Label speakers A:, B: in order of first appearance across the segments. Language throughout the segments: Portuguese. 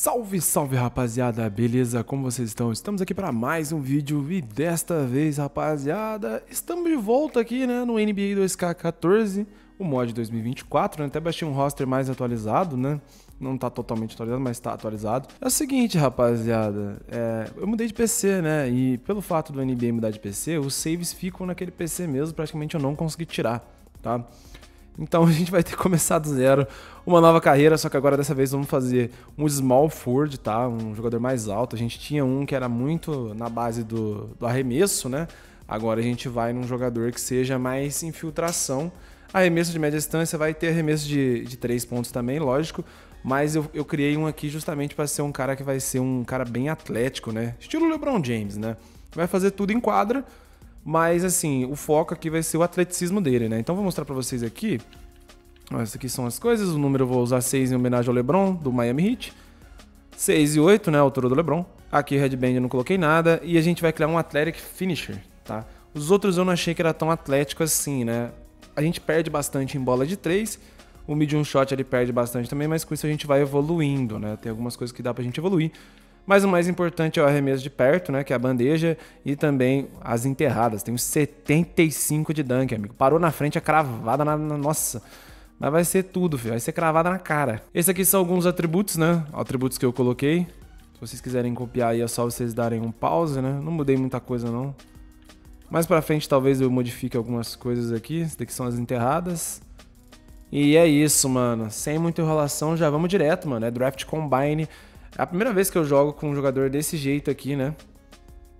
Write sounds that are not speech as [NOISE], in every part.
A: Salve, salve rapaziada, beleza? Como vocês estão? Estamos aqui para mais um vídeo e desta vez, rapaziada, estamos de volta aqui né, no NBA 2K14, o mod 2024, né? até baixei um roster mais atualizado, né? Não tá totalmente atualizado, mas tá atualizado. É o seguinte, rapaziada, é, eu mudei de PC, né? E pelo fato do NBA mudar de PC, os saves ficam naquele PC mesmo, praticamente eu não consegui tirar, tá? Então [LAUGHS] a gente vai ter que começar do zero uma nova carreira, só que agora dessa vez vamos fazer um small forward, tá? Um jogador mais alto. A gente tinha um que era muito na base do, do arremesso, né? Agora a gente vai num jogador que seja mais infiltração. Arremesso de média distância vai ter arremesso de, de três pontos também, lógico. Mas eu, eu criei um aqui justamente para ser um cara que vai ser um cara bem atlético, né? Estilo LeBron James, né? Vai fazer tudo em quadra, mas assim, o foco aqui vai ser o atleticismo dele, né? Então vou mostrar para vocês aqui. Essas aqui são as coisas. O número eu vou usar 6 em homenagem ao LeBron do Miami Heat. 6 e 8, né, a altura do LeBron. Aqui headband eu não coloquei nada e a gente vai criar um athletic finisher, tá? Os outros eu não achei que era tão atlético assim, né? A gente perde bastante em bola de 3. O medium shot ele perde bastante também, mas com isso a gente vai evoluindo, né? Tem algumas coisas que dá pra gente evoluir. Mas o mais importante é o arremesso de perto, né? Que é a bandeja e também as enterradas. Tenho 75 de dunk, amigo. Parou na frente, a é cravada na, na nossa. Mas vai ser tudo, filho. Vai ser cravada na cara. Esses aqui são alguns atributos, né? Atributos que eu coloquei. Se vocês quiserem copiar aí, é só vocês darem um pause, né? Não mudei muita coisa, não. Mais pra frente, talvez eu modifique algumas coisas aqui. Essas daqui são as enterradas. E é isso, mano. Sem muita enrolação, já vamos direto, mano. É Draft Combine. É a primeira vez que eu jogo com um jogador desse jeito aqui, né?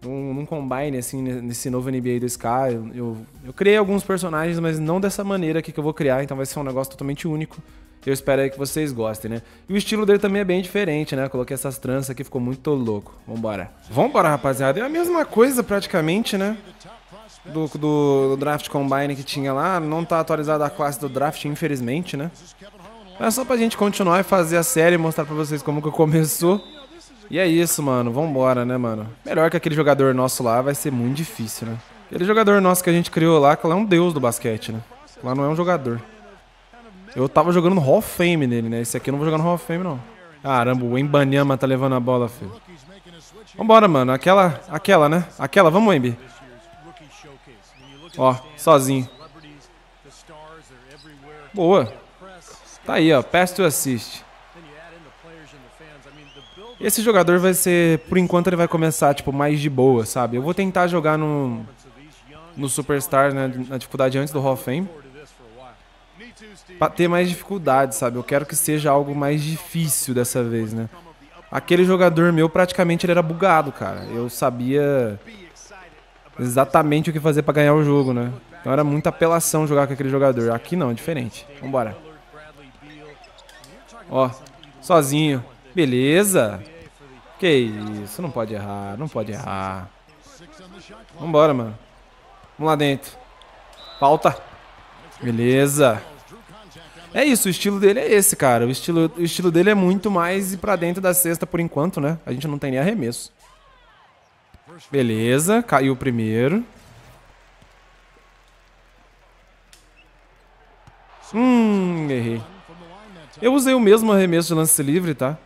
A: Num, num combine, assim, nesse novo NBA do k Eu, eu, eu criei alguns personagens, mas não dessa maneira aqui que eu vou criar, então vai ser um negócio totalmente único. Eu espero aí que vocês gostem, né? E o estilo dele também é bem diferente, né? coloquei essas tranças aqui, ficou muito louco. Vambora. Vambora, rapaziada. É a mesma coisa praticamente, né? Do, do, do draft combine que tinha lá. Não tá atualizada a classe do draft, infelizmente, né? Mas só pra gente continuar e fazer a série e mostrar pra vocês como que começou. E é isso, mano. Vambora, né, mano? Melhor que aquele jogador nosso lá vai ser muito difícil, né? Aquele jogador nosso que a gente criou lá, que lá é um deus do basquete, né? Lá não é um jogador. Eu tava jogando no Hall of Fame nele, né? Esse aqui eu não vou jogar no Hall of Fame, não. Caramba, o Embanyama tá levando a bola, filho. Vambora, mano. Aquela, aquela, né? Aquela, vamos, Embi. Ó, sozinho. Boa. Tá aí, ó, pass to assist. Esse jogador vai ser, por enquanto ele vai começar tipo mais de boa, sabe? Eu vou tentar jogar no no Superstar, né, na dificuldade antes do Hall of Fame. Pra ter mais dificuldade, sabe? Eu quero que seja algo mais difícil dessa vez, né? Aquele jogador meu, praticamente, ele era bugado, cara. Eu sabia exatamente o que fazer para ganhar o jogo, né? Então era muita apelação jogar com aquele jogador. Aqui não, é diferente. Vambora. Ó, sozinho. Beleza. Que isso, não pode errar, não pode errar. Vambora, mano. Vamos lá dentro. Falta. Beleza. É isso, o estilo dele é esse, cara. O estilo, o estilo dele é muito mais ir pra dentro da cesta por enquanto, né? A gente não tem nem arremesso. Beleza, caiu o primeiro. Hum, errei. Eu usei o mesmo arremesso de lance livre, tá?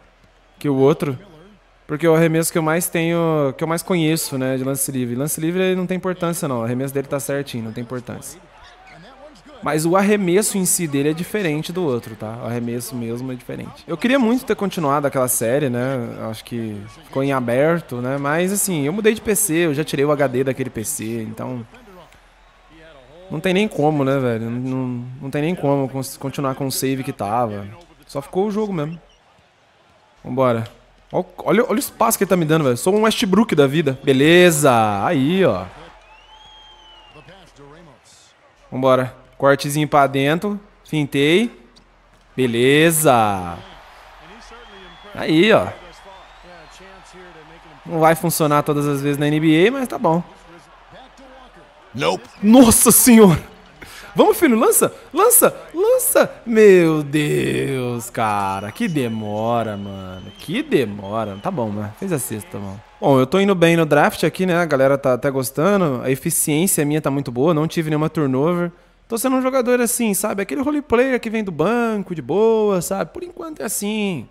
A: Que o outro. Porque é o arremesso que eu mais tenho, que eu mais conheço, né, de lance livre. Lance livre não tem importância não, o arremesso dele tá certinho, não tem importância. Mas o arremesso em si dele é diferente do outro, tá? O arremesso mesmo é diferente. Eu queria muito ter continuado aquela série, né? Acho que ficou em aberto, né? Mas assim, eu mudei de PC, eu já tirei o HD daquele PC, então não tem nem como, né, velho? Não, não tem nem como continuar com o save que tava. Só ficou o jogo mesmo. Vambora. Olha, olha o espaço que ele tá me dando, velho. Sou um Westbrook da vida. Beleza. Aí, ó. Vambora. Cortezinho pra dentro. Fintei. Beleza. Aí, ó. Não vai funcionar todas as vezes na NBA, mas tá bom. Nope. Nossa senhora! Vamos, filho, lança, lança, lança. Meu Deus, cara, que demora, mano. Que demora. Tá bom, né? Fez a sexta, mano. Bom, eu tô indo bem no draft aqui, né? A galera tá até gostando. A eficiência minha tá muito boa, não tive nenhuma turnover. Tô sendo um jogador assim, sabe? Aquele roleplayer que vem do banco, de boa, sabe? Por enquanto é assim.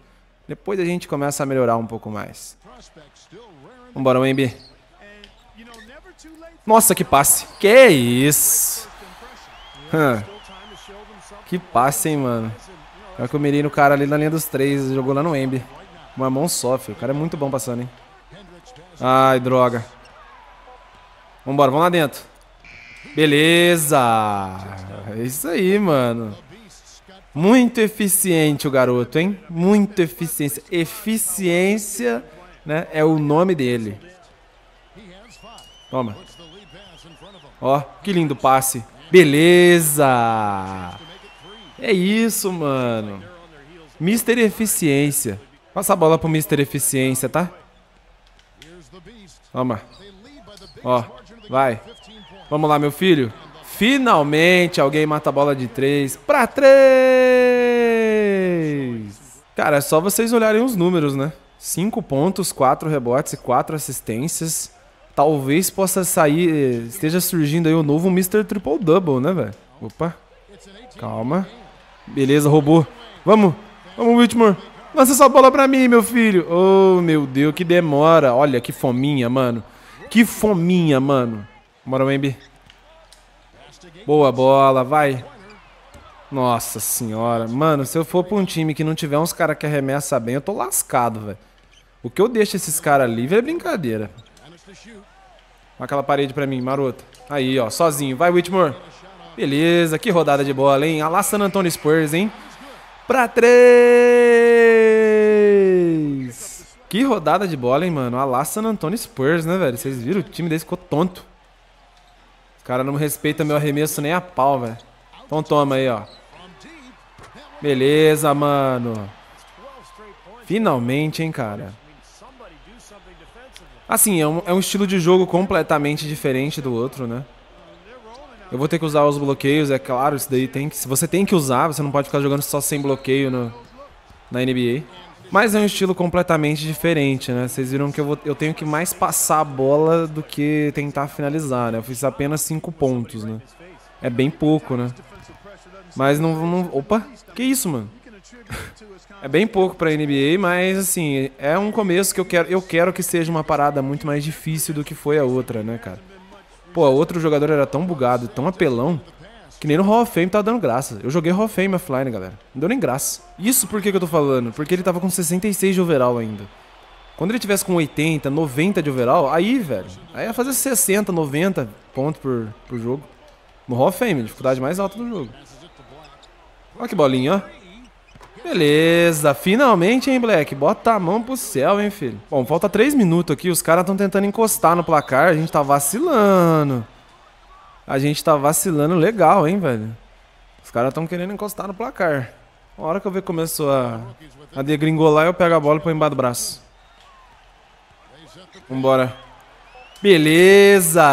A: Depois a gente começa a melhorar um pouco mais. Vambora, Wemby. Nossa, que passe. Que isso. Que passe, hein, mano. É que eu mirei no cara ali na linha dos três. Jogou lá no Embi. Uma mão só, filho. O cara é muito bom passando, hein. Ai, droga. Vambora, vamos lá dentro. Beleza. É isso aí, mano. Muito eficiente o garoto, hein? Muito eficiência. Eficiência, né? É o nome dele. Toma. Ó, que lindo passe. Beleza! É isso, mano. Mister Eficiência. Passa a bola pro Mister Eficiência, tá? Toma. Ó, vai. Vamos lá, meu filho. Finalmente alguém mata a bola de três. Pra três! Cara, é só vocês olharem os números, né? Cinco pontos, quatro rebotes e quatro assistências talvez possa sair, esteja surgindo aí o novo Mr. Triple Double, né, velho? Opa, calma. Beleza, roubou. Vamos, vamos, Whitmore. Lança essa bola pra mim, meu filho. Oh, meu Deus, que demora. Olha, que fominha, mano. Que fominha, mano. Bora, Wemby. Boa bola, vai. Nossa senhora. Mano, se eu for pra um time que não tiver uns caras que arremessa bem, eu tô lascado, velho. O que eu deixo esses caras livre é brincadeira. Aquela parede para mim, marota. Aí, ó, sozinho. Vai, Whitmore. Beleza, que rodada de bola, hein? Alá San Antonio Spurs, hein? Pra três! Que rodada de bola, hein, mano? Alá San Antonio Spurs, né, velho? Vocês viram? O time desse ficou tonto. Os caras não respeitam meu arremesso nem a pau, velho. Então toma aí, ó. Beleza, mano. Finalmente, hein, cara. Assim, é um, é um estilo de jogo completamente diferente do outro, né? Eu vou ter que usar os bloqueios, é claro, isso daí tem que. Se você tem que usar, você não pode ficar jogando só sem bloqueio no, na NBA. Mas é um estilo completamente diferente, né? Vocês viram que eu, vou, eu tenho que mais passar a bola do que tentar finalizar, né? Eu fiz apenas 5 pontos, né? É bem pouco, né? Mas não, não. Opa! Que isso, mano? [LAUGHS] É bem pouco pra NBA, mas assim, é um começo que eu quero. Eu quero que seja uma parada muito mais difícil do que foi a outra, né, cara? Pô, outro jogador era tão bugado, tão apelão, que nem no Hall of Fame tava dando graça. Eu joguei Hall of Fame offline, galera. Não deu nem graça. Isso por que, que eu tô falando? Porque ele tava com 66 de overall ainda. Quando ele tivesse com 80, 90 de overall, aí, velho, aí ia fazer 60, 90 pontos por, por jogo. No Hall of Fame, dificuldade mais alta do jogo. Olha que bolinha, ó. Beleza, finalmente, hein, Black? Bota a mão pro céu, hein, filho? Bom, falta três minutos aqui, os caras estão tentando encostar no placar, a gente tá vacilando. A gente tá vacilando legal, hein, velho? Os caras estão querendo encostar no placar. A hora que eu ver começou a, a degringolar, eu pego a bola e põe embaixo do braço. Vambora. Beleza!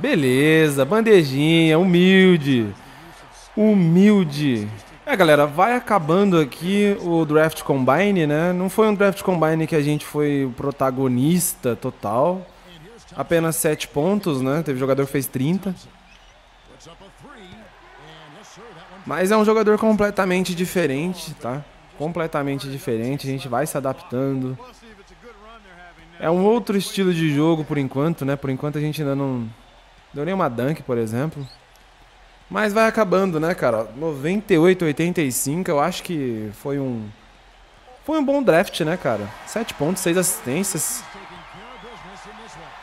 A: Beleza! Bandejinha, humilde. Humilde. É, galera, vai acabando aqui o Draft Combine, né? Não foi um Draft Combine que a gente foi o protagonista total. Apenas 7 pontos, né? Teve jogador que fez 30. Mas é um jogador completamente diferente, tá? Completamente diferente, a gente vai se adaptando. É um outro estilo de jogo por enquanto, né? Por enquanto a gente ainda não deu nenhuma dunk, por exemplo. Mas vai acabando, né, cara? 98, 85, eu acho que foi um. Foi um bom draft, né, cara? 7 pontos, 6 assistências.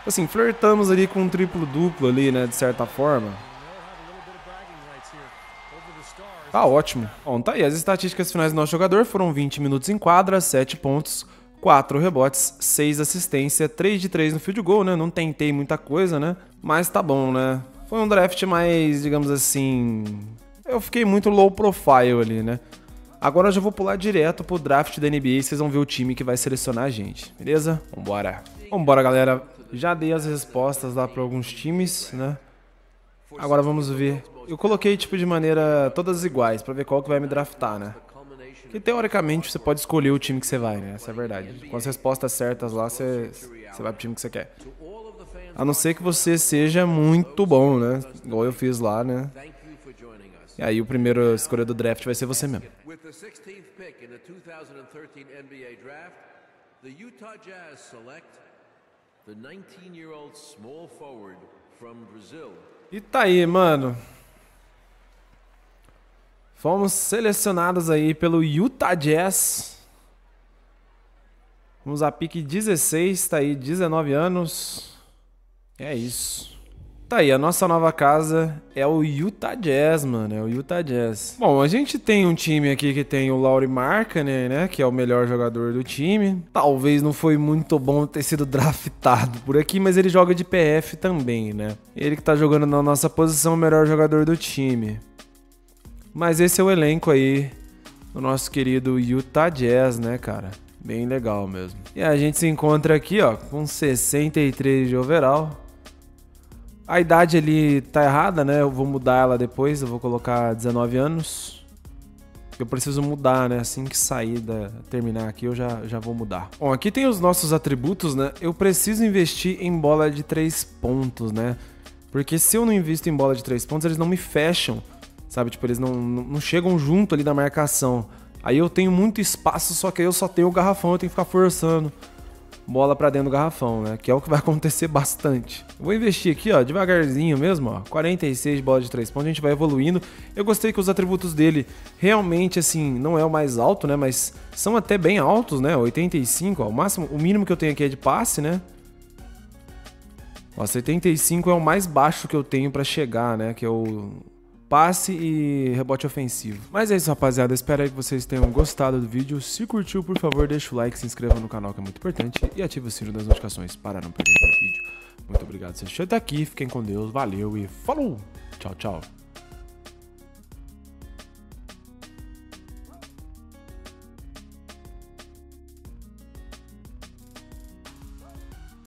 A: Assim, flertamos ali com um triplo-duplo ali, né, de certa forma. Tá ótimo. Bom, tá aí. As estatísticas finais do nosso jogador foram 20 minutos em quadra, 7 pontos, 4 rebotes, 6 assistências, 3 de 3 no field goal, né? Não tentei muita coisa, né? Mas tá bom, né? Foi um draft mais, digamos assim. Eu fiquei muito low profile ali, né? Agora eu já vou pular direto pro draft da NBA e vocês vão ver o time que vai selecionar a gente, beleza? Vambora. Vambora, galera. Já dei as respostas lá para alguns times, né? Agora vamos ver. Eu coloquei, tipo, de maneira todas iguais, para ver qual que vai me draftar, né? Que teoricamente você pode escolher o time que você vai, né? Essa é a verdade. Com as respostas certas lá, você, você vai pro time que você quer. A não ser que você seja muito bom, né? Igual eu fiz lá, né? E aí o primeiro escolha do draft vai ser você mesmo. E tá aí, mano. Fomos selecionados aí pelo Utah Jazz. Vamos a pique 16, tá aí, 19 anos. É isso. Tá aí, a nossa nova casa é o Utah Jazz, mano. É o Utah Jazz. Bom, a gente tem um time aqui que tem o Lauri Markkanen, né? Que é o melhor jogador do time. Talvez não foi muito bom ter sido [LAUGHS] draftado por aqui, mas ele joga de PF também, né? Ele que tá jogando na nossa posição, o melhor jogador do time. Mas esse é o elenco aí do nosso querido Utah Jazz, né, cara? Bem legal mesmo. E a gente se encontra aqui, ó, com 63 de overall. A idade ali tá errada, né? Eu vou mudar ela depois, eu vou colocar 19 anos. Eu preciso mudar, né? Assim que sair, da, terminar aqui, eu já, já vou mudar. Bom, aqui tem os nossos atributos, né? Eu preciso investir em bola de 3 pontos, né? Porque se eu não invisto em bola de 3 pontos, eles não me fecham, sabe? Tipo, eles não, não, chegam junto ali na marcação. Aí eu tenho muito espaço, só que aí eu só tenho o garrafão, eu tenho que ficar forçando bola para dentro do garrafão, né? Que é o que vai [LAUGHS] acontecer bastante. vou investir aqui, ó, devagarzinho mesmo, ó, 46 bolas de 3 pontos, a gente vai evoluindo. Eu gostei que os atributos dele realmente, assim, não é o mais alto, né? Mas são até bem altos, né? 85, ó, o máximo, o mínimo que eu tenho aqui é de passe, né? Ó, 75 é o mais baixo que eu tenho para chegar, né? Que é o passe e rebote ofensivo. Mas é isso, rapaziada. Espero que vocês tenham gostado do vídeo. Se curtiu, por favor, deixa o like, se inscreva no canal, que é muito importante, e ative o sino das notificações para não perder o vídeo. Muito obrigado por assistir até aqui. Fiquem com Deus. Valeu e falou! Tchau, tchau.